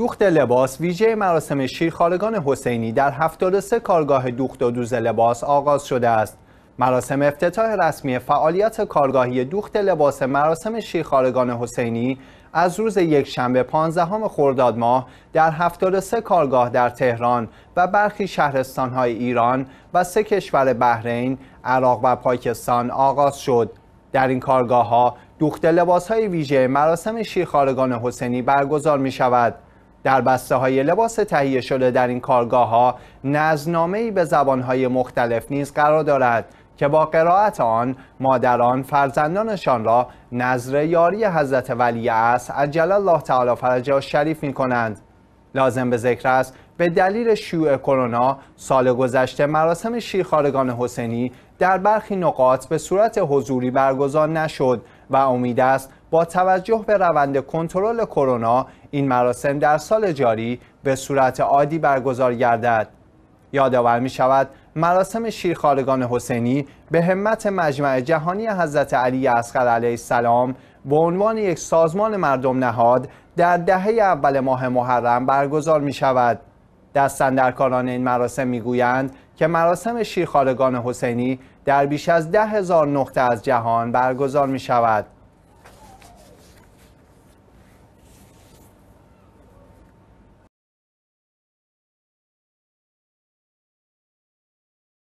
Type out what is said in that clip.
دوخت لباس ویژه مراسم شیرخارگان حسینی در 73 کارگاه دوخت و دوز لباس آغاز شده است. مراسم افتتاح رسمی فعالیت کارگاهی دوخت لباس مراسم شیرخارگان حسینی از روز یک شنبه 15 خرداد ماه در 73 کارگاه در تهران و برخی شهرستانهای ایران و سه کشور بحرین، عراق و پاکستان آغاز شد. در این کارگاه ها دوخت لباس های ویژه مراسم شیرخارگان حسینی برگزار می شود. در بسته های لباس تهیه شده در این کارگاه ها نزنامه به زبان های مختلف نیز قرار دارد که با قرائت آن مادران فرزندانشان را نظر یاری حضرت ولی از عجل الله تعالی فرجه شریف می کنند. لازم به ذکر است به دلیل شیوع کرونا سال گذشته مراسم شیرخارگان حسینی در برخی نقاط به صورت حضوری برگزار نشد و امید است با توجه به روند کنترل کرونا این مراسم در سال جاری به صورت عادی برگزار گردد یادآور می شود مراسم شیرخارگان حسینی به همت مجمع جهانی حضرت علی اصغر علیه السلام به عنوان یک سازمان مردم نهاد در دهه اول ماه محرم برگزار می شود دستندرکاران این مراسم میگویند که مراسم شیرخارگان حسینی در بیش از ده هزار نقطه از جهان برگزار می شود.